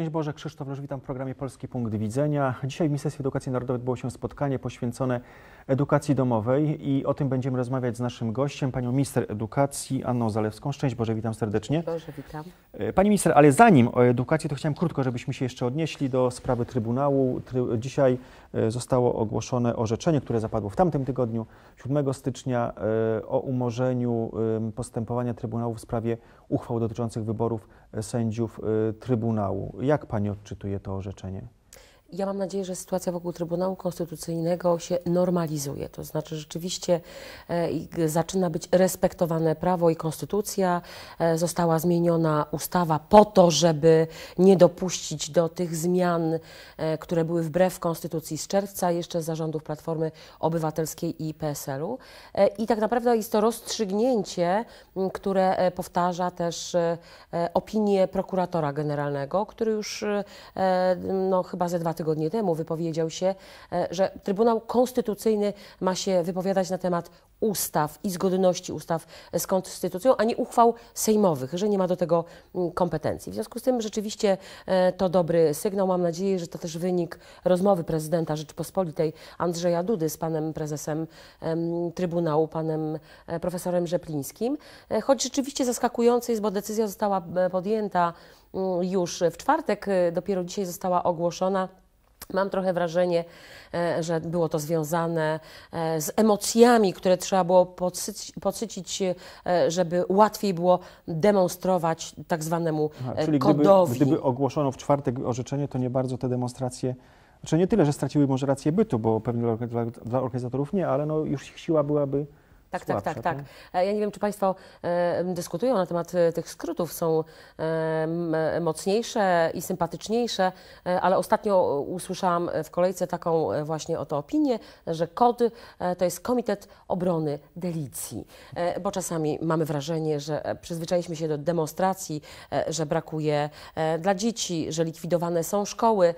Szczęść Boże, Krzysztof Róż, witam w programie Polski Punkt Widzenia. Dzisiaj w Ministerstwie Edukacji Narodowej było się spotkanie poświęcone edukacji domowej i o tym będziemy rozmawiać z naszym gościem, panią minister edukacji Anną Zalewską. Szczęść Boże, witam serdecznie. Szczęść Boże, witam. E, pani minister, ale zanim o edukacji, to chciałem krótko, żebyśmy się jeszcze odnieśli do sprawy Trybunału. Dzisiaj e, zostało ogłoszone orzeczenie, które zapadło w tamtym tygodniu, 7 stycznia, e, o umorzeniu postępowania Trybunału w sprawie uchwał dotyczących wyborów sędziów y, Trybunału. Jak Pani odczytuje to orzeczenie? Ja mam nadzieję, że sytuacja wokół Trybunału Konstytucyjnego się normalizuje. To znaczy, rzeczywiście e, zaczyna być respektowane prawo i konstytucja. E, została zmieniona ustawa po to, żeby nie dopuścić do tych zmian, e, które były wbrew konstytucji z czerwca, jeszcze zarządów Platformy Obywatelskiej i PSL-u. E, I tak naprawdę jest to rozstrzygnięcie, które e, powtarza też e, opinię prokuratora generalnego, który już no, chyba ze dwa tygodnie temu wypowiedział się, e, że Trybunał Konstytucyjny ma się wypowiadać na temat ustaw i zgodności ustaw z konstytucją, a nie uchwał sejmowych, że nie ma do tego mm, kompetencji. W związku z tym rzeczywiście e, to dobry sygnał. Mam nadzieję, że to też wynik rozmowy prezydenta Rzeczypospolitej Andrzeja Dudy z panem prezesem Trybunału, panem e, profesorem Rzeplińskim. Choć rzeczywiście zaskakujące jest, bo decyzja została podjęta mm, już w czwartek, dopiero dzisiaj została ogłoszona. Mam trochę wrażenie, e, że było to związane e, z emocjami, które trzeba było podsycić, podsycić e, żeby łatwiej było demonstrować tak zwanemu Aha, czyli kodowi. Gdyby, gdyby ogłoszono w czwartek orzeczenie, to nie bardzo te demonstracje znaczy nie tyle, że straciły może rację bytu, bo pewnie dla, organizatorów nie, ale no już ich siła byłaby tak, tak, tak, tak. E, ja nie wiem, czy Państwo e, dyskutują na temat e, tych skrótów. Są mocniejsze i sympatyczniejsze, ale ostatnio usłyszałam w kolejce taką właśnie oto opinię, że KOD to jest Komitet Obrony Delicji. Bo czasami mamy wrażenie, że przyzwyczailiśmy się do demonstracji, że brakuje dla dzieci, że likwidowane są szkoły,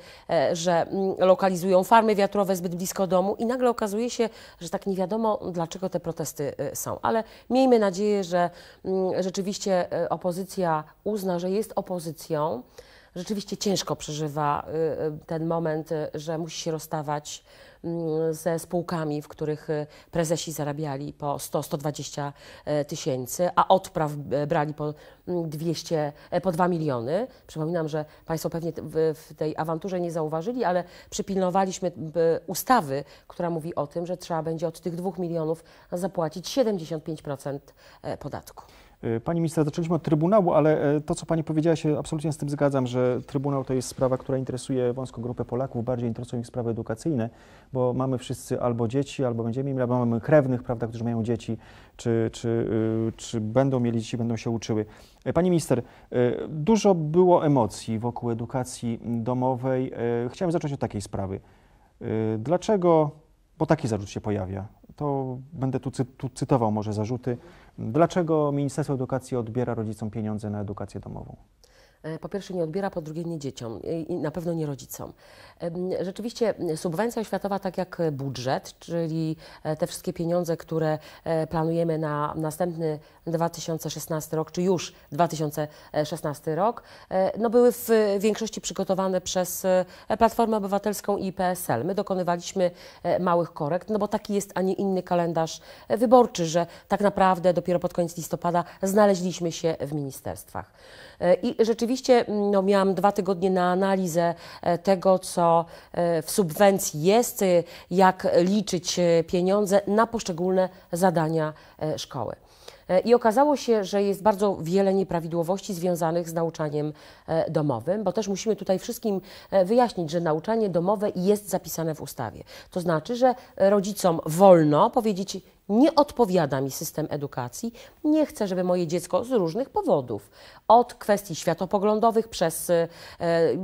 że lokalizują farmy wiatrowe zbyt blisko domu i nagle okazuje się, że tak nie wiadomo, dlaczego te protesty Y, są. Ale miejmy nadzieję, że mm, rzeczywiście y, opozycja uzna, że jest opozycją. Rzeczywiście ciężko przeżywa y, ten moment, że musi się rozstawać Mm, ze spółkami, w których e, prezesi zarabiali po 100-120 e, tysięcy, a odpraw e, brali po 200, mm, po 2 miliony. Przypominam, że Państwo pewnie w tej awanturze nie zauważyli, ale przypilnowaliśmy ustawy, która mówi o tym, że trzeba będzie od tych 2 milionów zapłacić 75% podatku. E, pani minister, zaczęliśmy od Trybunału, ale e, to, co Pani powiedziała, się absolutnie z tym zgadzam, że Trybunał to jest sprawa, która interesuje wąską grupę Polaków, bardziej interesują ich sprawy edukacyjne, bo mamy wszyscy albo dzieci, albo będziemy mieli, albo mamy krewnych, prawda, którzy mają dzieci, czy, czy, y, czy będą mieli dzieci, będą się uczyły. E, pani minister, dużo było emocji wokół edukacji domowej. Chciałem zacząć od takiej sprawy. Dlaczego, bo taki zarzut się pojawia, to będę tu, cy, tu cytował może zarzuty. Dlaczego Ministerstwo Edukacji odbiera rodzicom pieniądze na edukację domową? E, po pierwsze nie odbiera, po drugie nie dzieciom i na pewno nie rodzicom. Rzeczywiście subwencja oświatowa, tak jak budżet, czyli e, te wszystkie pieniądze, które e, planujemy na następny 2016 rok, czy już 2016 rok, no były w większości przygotowane przez Platformę Obywatelską i PSL. My dokonywaliśmy małych korekt, no bo taki jest, a nie inny kalendarz wyborczy, że tak naprawdę dopiero pod koniec listopada znaleźliśmy się w ministerstwach. I rzeczywiście Rzeczywiście mm, no, miałam dwa tygodnie na analizę e, tego, co e, w subwencji jest, e, jak liczyć pieniądze na poszczególne zadania szkoły. I okazało się, że jest bardzo wiele nieprawidłowości związanych z nauczaniem domowym, bo też musimy tutaj wszystkim wyjaśnić, że nauczanie domowe jest zapisane w ustawie. To znaczy, że rodzicom wolno powiedzieć, nie odpowiada mi system edukacji, nie chcę, żeby moje dziecko z różnych powodów, od kwestii światopoglądowych przez e,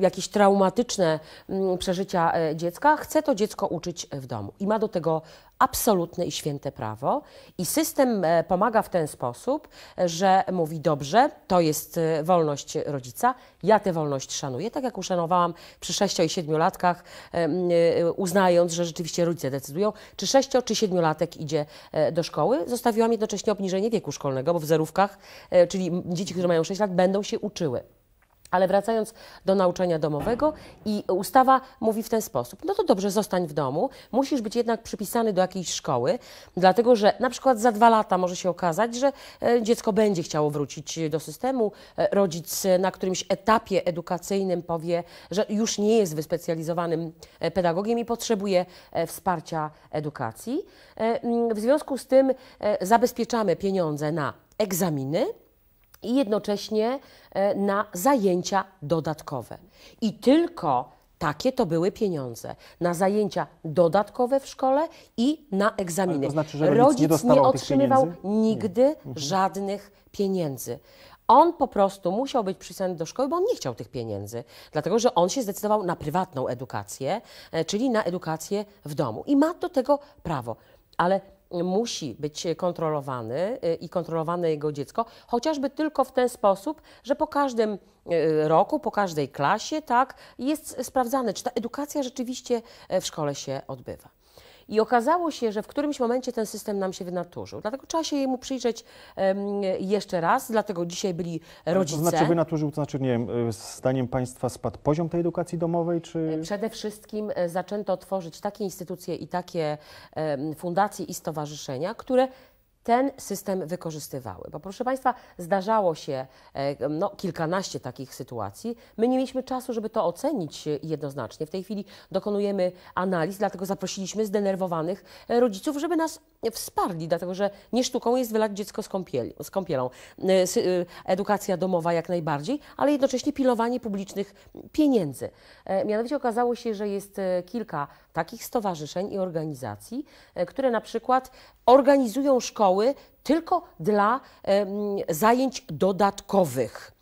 jakieś traumatyczne m, mm, przeżycia e, dziecka, chce to dziecko uczyć w domu i ma do tego absolutne i święte prawo. I system e, pomaga w ten sposób, e, że mówi dobrze, to jest wolność rodzica, ja tę wolność szanuję, tak jak uszanowałam przy 6 i 7 latkach, e, uznając, że rzeczywiście rodzice decydują, czy 6 czy 7 latek idzie e, do szkoły. Zostawiłam jednocześnie obniżenie wieku szkolnego, bo w zerówkach, e, czyli dzieci, które mają 6 lat, będą się uczyły. Ale wracając do nauczania domowego i ustawa mówi w ten sposób, no to dobrze, zostań w domu, musisz być jednak przypisany do jakiejś szkoły, dlatego że na przykład za dwa lata może się okazać, że e, dziecko będzie chciało wrócić do systemu, e, rodzic e, na którymś etapie edukacyjnym powie, że już nie jest wyspecjalizowanym pedagogiem i potrzebuje wsparcia edukacji. W związku z tym zabezpieczamy pieniądze na egzaminy, i jednocześnie e, na zajęcia dodatkowe. I tylko takie to były pieniądze na zajęcia dodatkowe w szkole i na egzaminy. To znaczy, że rodzic nie, nie otrzymywał nigdy nie. Mhm. żadnych pieniędzy. On po prostu musiał być przysłany do szkoły, bo on nie chciał tych pieniędzy, dlatego że on się zdecydował na prywatną edukację, e, czyli na edukację w domu. I ma do tego prawo. Ale musi być kontrolowany y, i kontrolowane jego dziecko, chociażby tylko w ten sposób, że po każdym y, roku, po każdej klasie, tak, jest sprawdzane, czy ta edukacja rzeczywiście e, w szkole się odbywa. I okazało się, że w którymś momencie ten system nam się wynaturzył. Dlatego trzeba się jemu przyjrzeć jeszcze raz, dlatego dzisiaj byli rodzice. To znaczy wynaturzył, to znaczy, nie wiem, e, zdaniem Państwa spadł poziom tej edukacji domowej, czy... E, przede wszystkim e, zaczęto tworzyć takie instytucje i takie fundacje i stowarzyszenia, które ten system wykorzystywały. Bo proszę Państwa, zdarzało się e, no, kilkanaście takich sytuacji. My nie mieliśmy czasu, żeby to ocenić jednoznacznie. W tej chwili dokonujemy analiz, dlatego zaprosiliśmy zdenerwowanych e, rodziców, żeby nas wsparli, dlatego że nie sztuką jest wylać dziecko z, kąpieli, z kąpielą. Y, y, edukacja domowa jak najbardziej, ale jednocześnie pilowanie publicznych pieniędzy. E, mianowicie okazało się, że jest e, kilka takich stowarzyszeń i organizacji, e, które na przykład organizują szkoły tylko dla zajęć dodatkowych.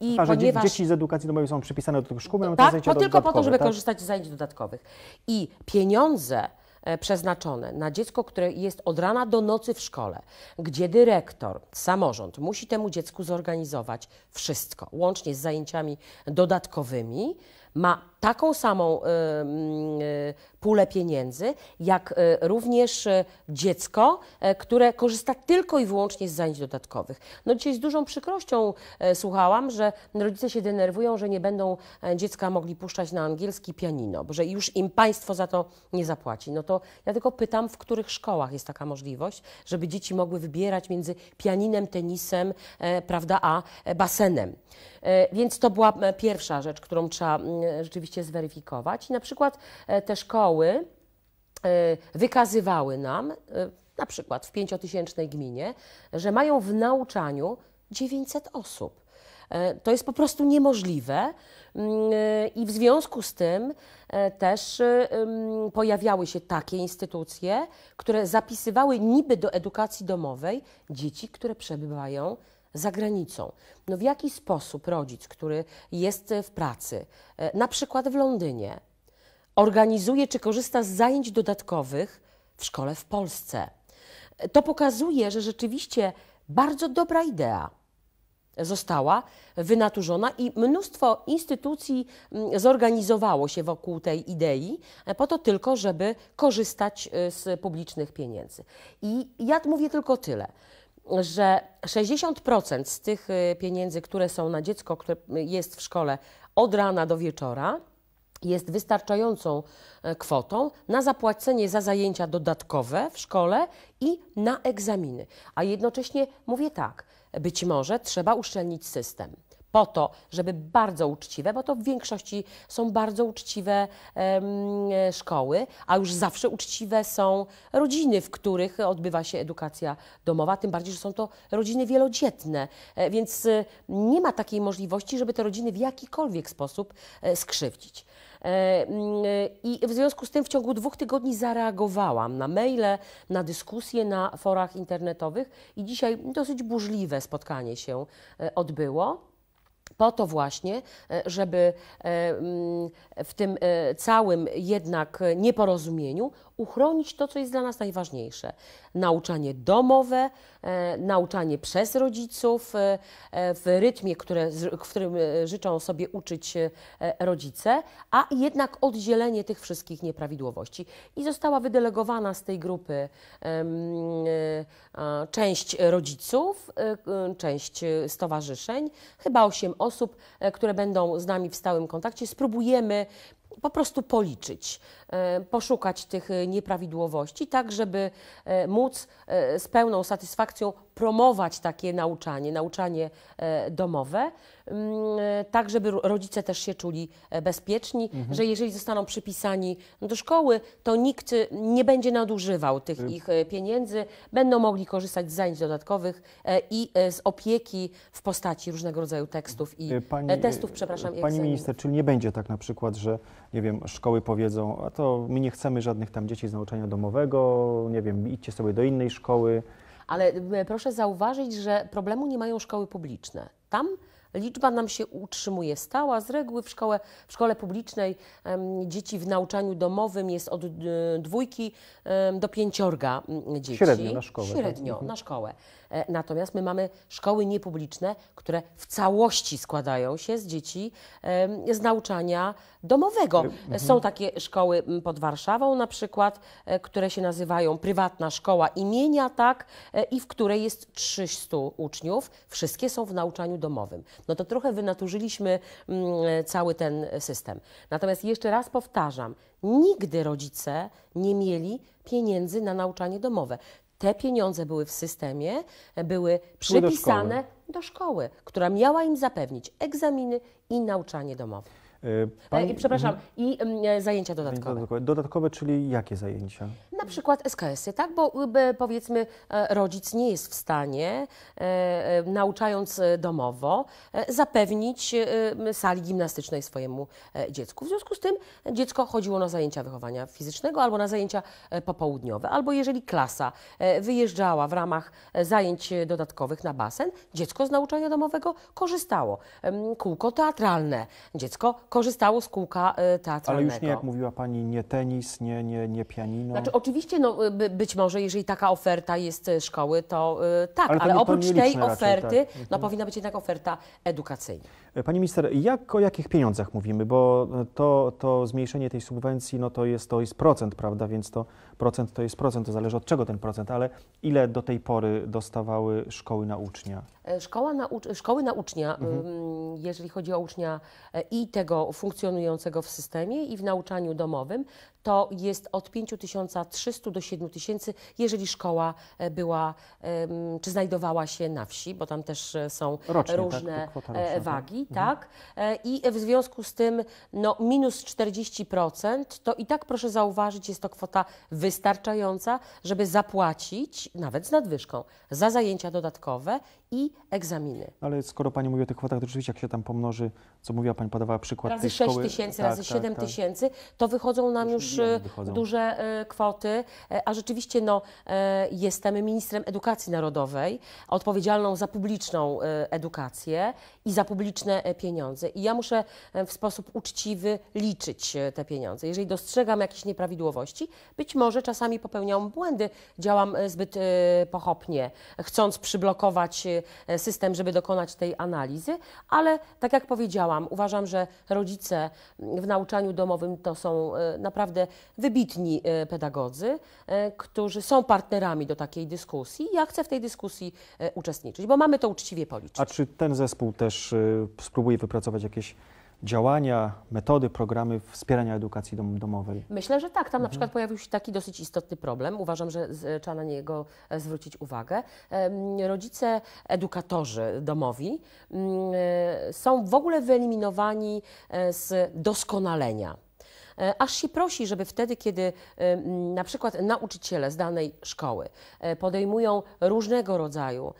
I A, ponieważ... dzieci z edukacji domowej są przypisane do tych szkół, mamy tak, to tylko dodatkowe, po to, żeby tak? korzystać z zajęć dodatkowych. I pieniądze E, przeznaczone na dziecko, które jest od rana do nocy w szkole, gdzie dyrektor, samorząd musi temu dziecku zorganizować wszystko, łącznie z zajęciami dodatkowymi, ma taką samą y, mm, y, pulę pieniędzy, jak y, również dziecko, e, które korzysta tylko i wyłącznie z zajęć dodatkowych. No dzisiaj z dużą przykrością e, słuchałam, że rodzice się denerwują, że nie będą e, dziecka mogli puszczać na angielski pianino, że już im państwo za to nie zapłaci. No to ja tylko pytam, w których szkołach jest taka możliwość, żeby dzieci mogły wybierać między pianinem, tenisem, prawda, a basenem. Więc to była pierwsza rzecz, którą trzeba mm, E, rzeczywiście zweryfikować. I na przykład e, te szkoły e, wykazywały nam, na przykład w pięciotysięcznej gminie, że mają w nauczaniu 900 osób. To jest po prostu niemożliwe mm, i w związku z tym też pojawiały się takie instytucje, które zapisywały niby do edukacji domowej dzieci, które przebywają za granicą. No w jaki sposób rodzic, który jest e, w pracy, e, na przykład w Londynie, organizuje czy korzysta z zajęć dodatkowych w szkole w Polsce? E, to pokazuje, że rzeczywiście bardzo dobra idea została wynaturzona i mnóstwo instytucji zorganizowało się wokół tej idei, po to tylko, żeby korzystać z publicznych pieniędzy. I ja mówię tylko tyle, że 60% z tych y, pieniędzy, które są na dziecko, które jest w szkole od rana do wieczora, jest wystarczającą y, kwotą na zapłacenie za zajęcia dodatkowe w szkole i na egzaminy. A jednocześnie mówię tak, być może trzeba uszczelnić system po to, żeby bardzo uczciwe, bo to w większości są bardzo uczciwe szkoły, a już zawsze uczciwe są rodziny, w których odbywa się edukacja domowa, tym bardziej, że są to rodziny wielodzietne, e, więc e, nie ma takiej możliwości, żeby te rodziny w jakikolwiek sposób e, skrzywdzić. Mm, I w związku z tym w ciągu dwóch tygodni zareagowałam na maile, na dyskusje na forach internetowych i dzisiaj dosyć burzliwe spotkanie się odbyło po to właśnie, e, żeby e, mm, w tym e, całym jednak nieporozumieniu uchronić to, co jest dla nas najważniejsze: nauczanie domowe, E, nauczanie przez rodziców e, e, w rytmie, które, w którym życzą sobie uczyć rodzice, a jednak oddzielenie tych wszystkich nieprawidłowości. I została wydelegowana z tej grupy część rodziców, część stowarzyszeń, chyba osiem osób, które będą z nami w stałym kontakcie. Spróbujemy po prostu policzyć, e, poszukać tych e, nieprawidłowości, tak żeby e, móc z pełną satysfakcją promować takie nauczanie, nauczanie e, domowe, mm, e, tak żeby rodzice też się czuli e, bezpieczni, mhm. że jeżeli zostaną przypisani do szkoły, to nikt y, nie będzie nadużywał tych ich pieniędzy, będą mogli korzystać z zajęć dodatkowych i z opieki w postaci różnego rodzaju tekstów i pani, testów, przepraszam. Pani minister, czyli nie będzie tak na przykład, że nie wiem, szkoły powiedzą, a to my nie chcemy żadnych tam dzieci z nauczania domowego, nie wiem, idźcie sobie do innej szkoły. Ale proszę zauważyć, że problemu nie mają szkoły publiczne. Tam Liczba nam się utrzymuje stała. Z reguły w, szkole w szkole publicznej um, dzieci w nauczaniu domowym jest od e, dwójki um, do pięciorga dzieci. Średnio na szkołę. Tak? Średnio tak? na szkołę. E, natomiast my mamy szkoły niepubliczne, które w całości składają się z dzieci um, z nauczania domowego. Mhm. Są takie szkoły pod Warszawą na przykład, e, które się nazywają prywatna szkoła imienia, tak, i w której jest 300 uczniów. Wszystkie są w nauczaniu domowym no to trochę wynaturzyliśmy mm, cały ten system. Natomiast jeszcze raz powtarzam, nigdy rodzice nie mieli pieniędzy na nauczanie domowe. Te pieniądze były w systemie, były przypisane do szkoły, do szkoły która miała im zapewnić egzaminy i nauczanie domowe. E, e, Pan... Mhm. I przepraszam, mm, i zajęcia dodatkowe. Dodatkowe, czyli jakie zajęcia? Na przykład SKS-y, tak? Bo y, powiedzmy e, rodzic nie jest w stanie, nauczając domowo, zapewnić sali gimnastycznej swojemu dziecku. W związku z tym dziecko chodziło na zajęcia wychowania fizycznego albo na zajęcia popołudniowe, albo jeżeli klasa wyjeżdżała w ramach zajęć dodatkowych na basen, dziecko z nauczania domowego korzystało. Kółko teatralne, dziecko korzystało z kółka y, teatralnego. Ale już nie, jak mówiła Pani, nie tenis, nie, nie, nie pianino. Znaczy oczywiście, no, y, by, być może, jeżeli taka oferta jest y, szkoły, to y, tak, ale, ale oprócz tej oferty, raczej, tak. no mhm. powinna być jednak oferta edukacyjna. E, pani minister, jak, o jakich pieniądzach mówimy? Bo to, to zmniejszenie tej subwencji, no to jest, to jest procent, prawda, więc to Procent to jest procent, to zależy od czego ten procent, ale ile do tej pory dostawały szkoły na ucznia? E, szkoła na szkoły na ucznia, mhm. jeżeli chodzi o ucznia e, i tego funkcjonującego w systemie i w nauczaniu domowym, to jest od 5300 do 7000, jeżeli szkoła e, była czy znajdowała się na wsi, bo tam też e, są rocznie, tak, różne e, tak, wagi, mhm. tak? I w związku z tym no, minus 40%, to i tak proszę zauważyć, jest to kwota wystarczająca, żeby zapłacić, nawet z nadwyżką, za zajęcia dodatkowe i egzaminy. Ale skoro Pani mówi o tych kwotach, to rzeczywiście jak się tam pomnoży, co mówiła Pani, podawała przykład razy tej 6 szkoły, tysięcy, tak, razy 7 tak, tak. tysięcy, to wychodzą nam już E, duże e, kwoty, e, a rzeczywiście no, jestem ministrem edukacji narodowej, odpowiedzialną za publiczną edukację i za publiczne pieniądze. I ja muszę w sposób uczciwy liczyć te pieniądze. Jeżeli dostrzegam jakieś nieprawidłowości, być może czasami popełniam błędy, działam zbyt pochopnie, chcąc przyblokować system, żeby dokonać tej analizy, ale tak jak powiedziałam, uważam, że rodzice w nauczaniu domowym to są naprawdę naprawdę wybitni e, pedagodzy, e, którzy są partnerami do takiej dyskusji. Ja chcę w tej dyskusji e, uczestniczyć, bo mamy to uczciwie policzyć. A czy ten zespół też spróbuje wypracować jakieś działania, metody, programy wspierania edukacji dom domowej? Myślę, że tak. Tam mhm. na przykład pojawił się taki dosyć istotny problem. Uważam, że trzeba na niego zwrócić uwagę. Rodzice, edukatorzy domowi mm, są w ogóle wyeliminowani z doskonalenia E, aż się prosi, żeby wtedy, kiedy e, na przykład nauczyciele z danej szkoły e, podejmują różnego rodzaju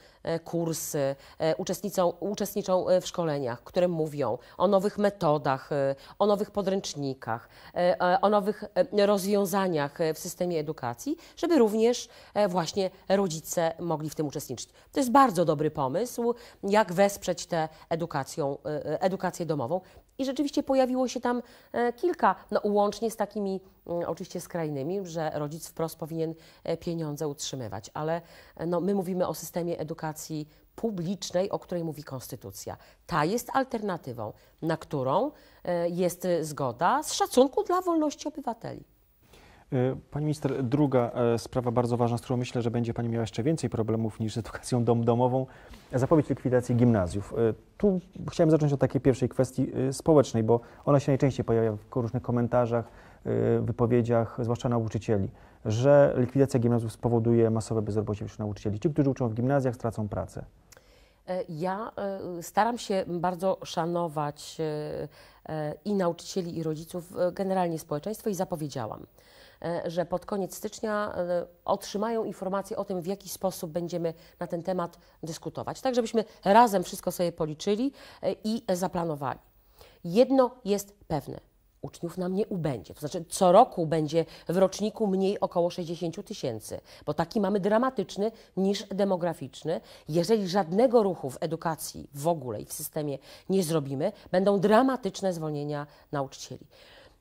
kursy, uczestniczą, uczestniczą w szkoleniach, które mówią o nowych metodach, o nowych podręcznikach, o nowych rozwiązaniach w systemie edukacji, żeby również właśnie rodzice mogli w tym uczestniczyć. To jest bardzo dobry pomysł, jak wesprzeć tę edukację domową. I rzeczywiście pojawiło się tam e, kilka, no łącznie z takimi mm, oczywiście skrajnymi, że rodzic wprost powinien e, pieniądze utrzymywać, ale e, no, my mówimy o systemie edukacji publicznej, o której mówi konstytucja. Ta jest alternatywą, na którą jest zgoda z szacunku dla wolności obywateli. E, pani minister, druga e, sprawa bardzo ważna, z którą myślę, że będzie Pani miała jeszcze więcej problemów niż z edukacją dom domową, zapowiedź likwidacji gimnazjów. E, tu chciałem zacząć od takiej pierwszej kwestii społecznej, bo ona się najczęściej pojawia w różnych komentarzach, wypowiedziach, zwłaszcza nauczycieli, że likwidacja gimnazjów spowoduje masowe bezrobocie wśród nauczycieli. Ci, którzy uczą w gimnazjach, stracą pracę. E, ja e, staram się bardzo szanować e, i nauczycieli, i rodziców, generalnie społeczeństwo i zapowiedziałam, że pod koniec stycznia otrzymają informacje o tym, w jaki sposób będziemy na ten temat dyskutować, tak żebyśmy razem wszystko sobie policzyli i zaplanowali. Jedno jest pewne uczniów nam nie ubędzie. To znaczy, co roku będzie w roczniku mniej około 60 tysięcy, bo taki mamy dramatyczny niż demograficzny. Jeżeli żadnego ruchu w edukacji w ogóle i w systemie nie zrobimy, będą dramatyczne zwolnienia nauczycieli.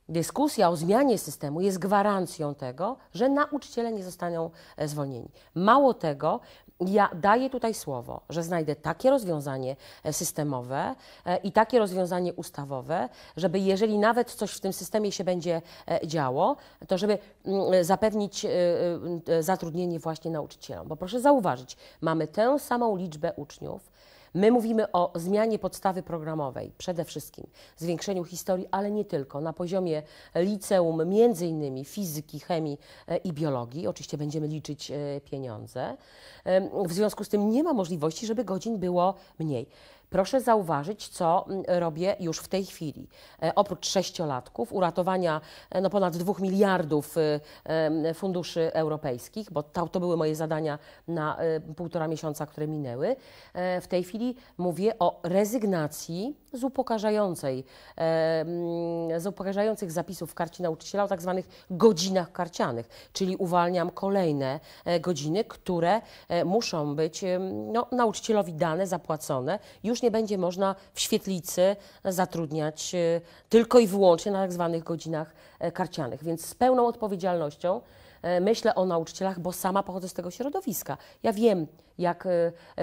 Dyskusja o zmianie systemu jest gwarancją tego, że nauczyciele nie zostaną e, zwolnieni. Mało tego, ja daję tutaj słowo, że znajdę takie rozwiązanie e, systemowe e, i takie rozwiązanie ustawowe, żeby jeżeli nawet coś w tym systemie się będzie e, działo, to żeby mm, zapewnić zatrudnienie właśnie nauczycielom. Bo proszę zauważyć, mamy tę samą liczbę uczniów, My mówimy o zmianie podstawy programowej, przede wszystkim zwiększeniu historii, ale nie tylko, na poziomie liceum, między innymi fizyki, chemii e, i biologii. Oczywiście będziemy liczyć e, pieniądze. E, w związku z tym nie ma możliwości, żeby godzin było mniej. Proszę zauważyć, co mm, robię już w tej chwili. E, oprócz sześciolatków, uratowania e, no, ponad dwóch miliardów y, funduszy europejskich, bo to, to były moje zadania na y, półtora miesiąca, które minęły, e, w tej chwili mówię o rezygnacji z, upokarzającej, z upokarzających zapisów w karcie nauczyciela o tak zwanych godzinach karcianych, czyli uwalniam kolejne godziny, które muszą być no, nauczycielowi dane, zapłacone już już nie będzie można w świetlicy zatrudniać e, tylko i wyłącznie na tak zwanych godzinach e, karcianych. Więc z pełną odpowiedzialnością e, myślę o nauczycielach, bo sama pochodzę z tego środowiska. Ja wiem, jak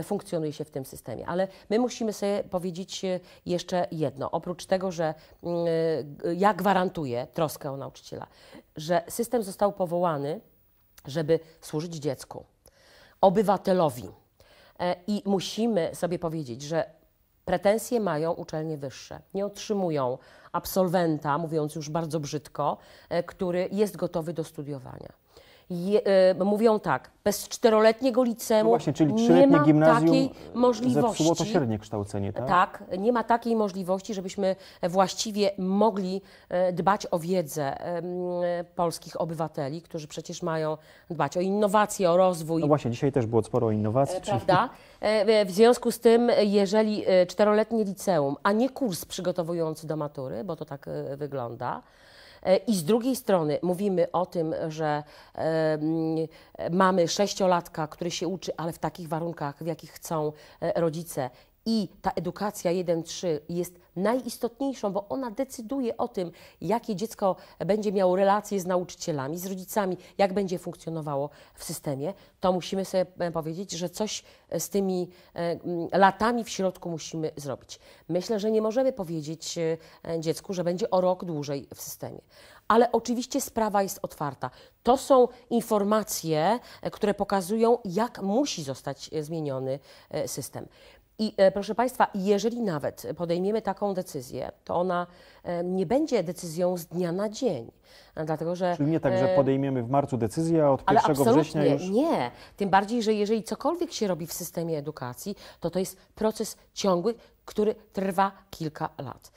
funkcjonuje się w tym systemie, ale my musimy sobie powiedzieć jeszcze jedno. Oprócz tego, że mm, ja gwarantuję troskę o nauczyciela, że system został powołany, żeby służyć dziecku, obywatelowi. I musimy sobie powiedzieć, że Pretensje mają uczelnie wyższe. Nie otrzymują absolwenta, mówiąc już bardzo brzydko, e, który jest gotowy do studiowania. Je, e, mówią tak, bez czteroletniego liceum no właśnie, czyli nie ma takiej możliwości. to średnie kształcenie, tak? Tak, nie ma takiej możliwości, żebyśmy właściwie mogli e, dbać o wiedzę e, polskich obywateli, którzy przecież mają dbać o innowacje, o rozwój. No właśnie, dzisiaj też było sporo innowacji. Prawda? W związku z tym, jeżeli czteroletnie liceum, a nie kurs przygotowujący do matury, bo to tak wygląda, E, I z drugiej strony mówimy o tym, że mamy sześciolatka, który się uczy, ale w takich warunkach, w jakich chcą e, rodzice i ta edukacja 1-3 jest najistotniejszą, bo ona decyduje o tym, jakie dziecko będzie miało relacje z nauczycielami, z rodzicami, jak będzie funkcjonowało w systemie. To musimy sobie e, powiedzieć, że coś e, z tymi e, mm, latami w środku musimy zrobić. Myślę, że nie możemy powiedzieć dziecku, że będzie o rok dłużej w systemie. Ale oczywiście sprawa jest otwarta. To są informacje, które pokazują, jak musi zostać zmieniony system. I e, proszę Państwa, jeżeli nawet podejmiemy taką decyzję, to ona e, nie będzie decyzją z dnia na dzień. Dlatego, że, Czyli nie tak, że e, podejmiemy w marcu decyzję, a od 1 września już... nie. Tym bardziej, że jeżeli cokolwiek się robi w systemie edukacji, to to jest proces ciągły, który trwa kilka lat.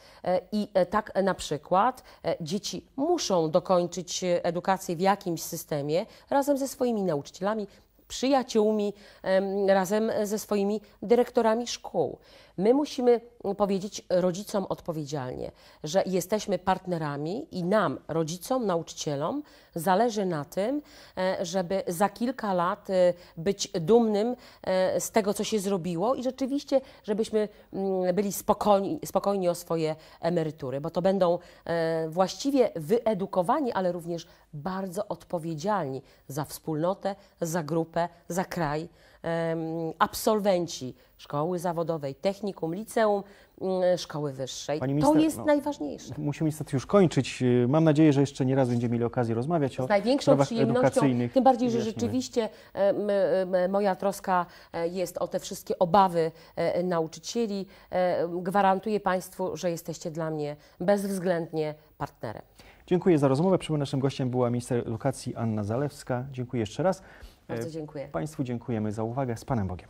I tak na przykład dzieci muszą dokończyć edukację w jakimś systemie razem ze swoimi nauczycielami, przyjaciółmi, razem ze swoimi dyrektorami szkół. My musimy mm, powiedzieć rodzicom odpowiedzialnie, że jesteśmy partnerami i nam, rodzicom, nauczycielom, zależy na tym, e, żeby za kilka lat e, być dumnym e, z tego, co się zrobiło i rzeczywiście, żebyśmy mm, byli spokojni, spokojni o swoje emerytury, bo to będą właściwie wyedukowani, ale również bardzo odpowiedzialni za wspólnotę, za grupę, za kraj absolwenci szkoły zawodowej, technikum, liceum, mm, szkoły wyższej. Minister, to jest no, Musimy niestety już kończyć. Y, mam nadzieję, że jeszcze nie raz będziemy mieli okazję rozmawiać o Z największą przyjemnością, tym bardziej, że rzeczywiście e, moja troska e, jest o te wszystkie obawy e, nauczycieli. Gwarantuję Państwu, że jesteście dla mnie bezwzględnie partnerem. Dziękuję za rozmowę. Przy naszym gościem była minister edukacji Anna Zalewska. Dziękuję jeszcze raz. Bardzo e, dziękuję. Państwu dziękujemy za uwagę. Z Panem Bogiem.